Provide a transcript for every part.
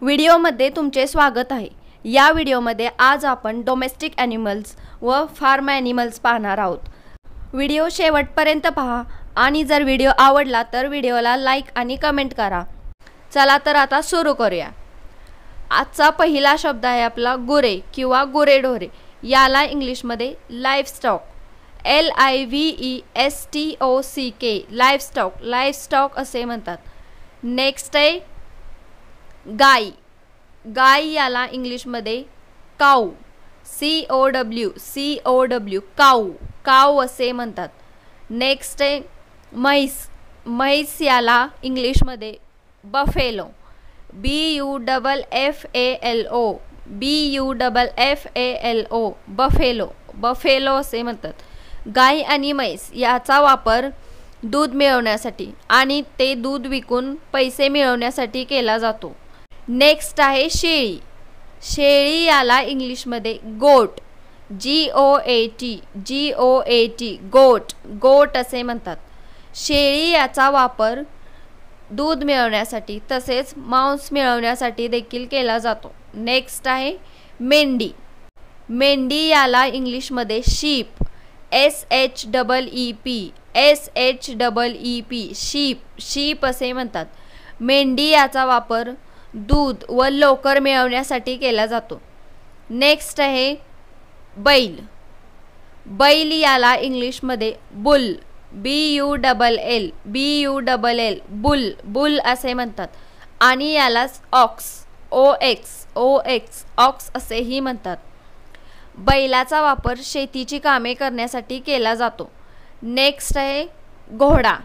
व्हिडिओमध्ये तुमचे स्वागत आहे या व्हिडिओमध्ये आज आपण डोमेस्टिक ॲनिमल्स व फार्म ॲनिमल्स पाहणार आहोत व्हिडिओ शेवटपर्यंत पहा आणि जर व्हिडिओ आवडला तर व्हिडिओला लाईक आणि कमेंट करा चला तर आता सुरू करूया आजचा पहिला शब्द आहे आपला गुरे किंवा गुरेढोरे याला इंग्लिशमध्ये stock L I V E S T O C K life stock असे म्हणतात नेक्स्ट आहे गाय गाय याला इंग्लिशमध्ये cow C O W C O W cow cow असे म्हणतात नेक्स्ट आहे म्हैस म्हैस याला इंग्लिशमध्ये buffalo B U double F A L O B U double F A L O buffalo buffalo असे म्हणतात गाय आणि म्हैस याचा वापर दूध मिळवण्यासाठी आणि ते दूध विकून पैसे मिळवण्यासाठी केला जातो नेक्स्ट आहे शेळी शेळी याला इंग्लिशमध्ये गोट जी ओ A T G O A T गोट गोट असे म्हणतात शेळी याचा वापर दूध मिळवण्यासाठी तसेच मांस मिळवण्यासाठी देखील केला जातो नेक्स्ट आहे मेंढी मेंढी याला इंग्लिशमध्ये sheep S H double E P S H double E P sheep sheep असे म्हणतात मेंढी याचा वापर दूध व लोकर मिळवण्यासाठी केला जातो नेक्स्ट आहे बैल बैल याला इंग्लिशमध्ये bull B U double L B U double L bull bull असे म्हणतात आणि यालाच ox O X O X ox असेही म्हणतात बैलाचा वापर शेतीची कामे करण्यासाठी केला जातो नेक्स्ट आहे घोडा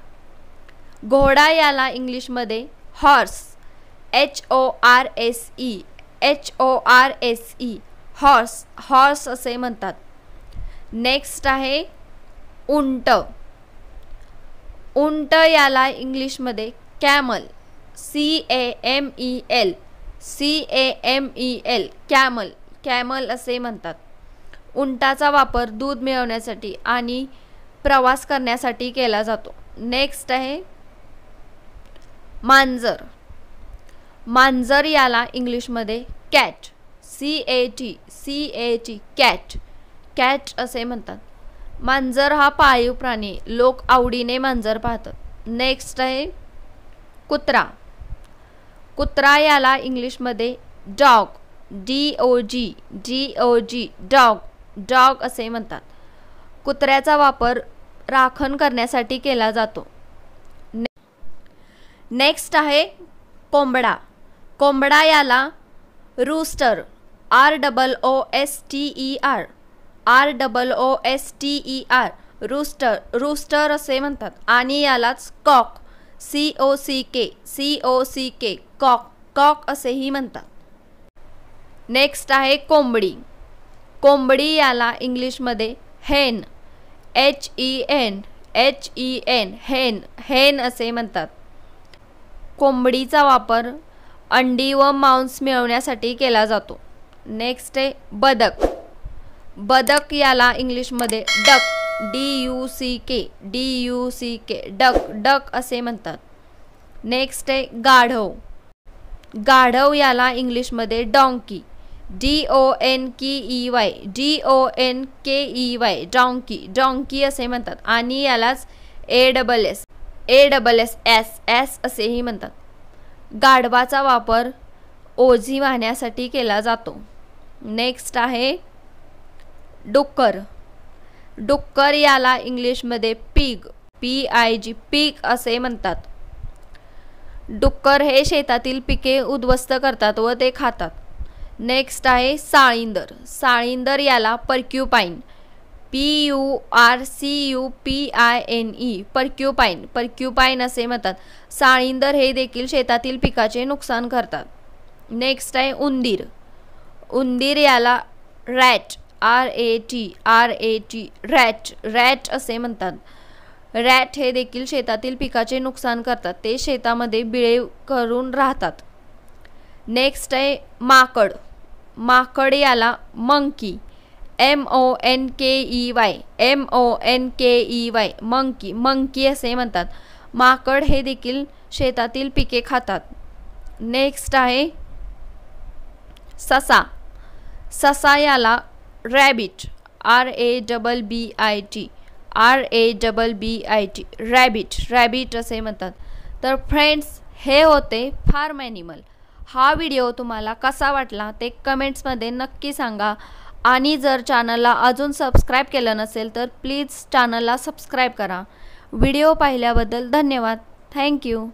घोडा याला इंग्लिशमध्ये horse H O R S E H O R S E horse horse असे म्हणतात नेक्स्ट आहे उंट उंट याला इंग्लिशमध्ये camel C A M E L C A M E L camel camel असे म्हणतात उंटाचा वापर दूध मिळवण्यासाठी आणि प्रवास करण्यासाठी केला जातो नेक्स्ट आहे मांजर मांजर याला इंग्लिशमध्ये cat C A T C A T cat cat असे म्हणतात मांजर हा पाळीव प्राणी लोक आवडीने मांजर पाहतात नेक्स्ट आहे कुत्रा कुत्रा याला इंग्लिशमध्ये dog D O G D O G dog dog असे म्हणतात कुत्र्याचा वापर राखण करण्यासाठी केला जातो ने नेक्स्ट आहे कोंबडा कोंबडा याला rooster R double O S T E R R double O S T E R rooster rooster असे म्हणतात आणि यालाच cock C O C K C O C K cock cock असेही म्हणतात नेक्स्ट आहे कोंबडी कोंबडी याला इंग्लिशमध्ये hen H E N H E N hen hen असे म्हणतात कोंबडीचा वापर अंडी व मांस मिळवण्यासाठी केला जातो नेक्स्ट आहे बदक बदक याला इंग्लिशमध्ये duck D U C K D U C K duck duck असे म्हणतात नेक्स्ट आहे गाढव गाढव याला इंग्लिशमध्ये donkey D O N K E e Y D O N K E e Y donkey donkey असे म्हणतात आणि यालाच A double S A double S S S असेही म्हणतात गाढवाचा वापर ओझी वाहण्यासाठी केला जातो नेक्स्ट आहे डुक्कर डुक्कर याला इंग्लिशमध्ये पीग पी आय जी पीक असे म्हणतात डुक्कर हे शेतातील पिके उद्ध्वस्त करतात व ते खातात नेक्स्ट आहे साळींदर साळींदर याला pine P U R C U P I N E porcupine porcupine असे म्हणतात साळींदर हे देखील शेतातील पिकाचे नुकसान करतात नेक्स्ट आहे उंदीर उंदीर याला rat R A T R A T rat rat असे म्हणतात रॅट हे देखील शेतातील पिकाचे नुकसान करतात ते शेतामध्ये बिळे करून राहतात नेक्स्ट आहे माकड माकड याला monkey M O N K E Y M O N K E Y monkey monkey असे म्हणतात माकड हे देखील शेतातील पिके खातात नेक्स्ट आहे ससा ससा याला rabbit R A double B I T R A double B I T rabbit rabbit असे म्हणतात तर फ्रेंड्स हे होते फार्म ॲनिमल हा व्हिडिओ तुम्हाला कसा वाटला ते कमेंट्समध्ये नक्की सांगा आणि जर चॅनलला अजून सबस्क्राईब केलं नसेल तर प्लीज चॅनलला सबस्क्राईब करा व्हिडिओ पाहिल्याबद्दल धन्यवाद थँक्यू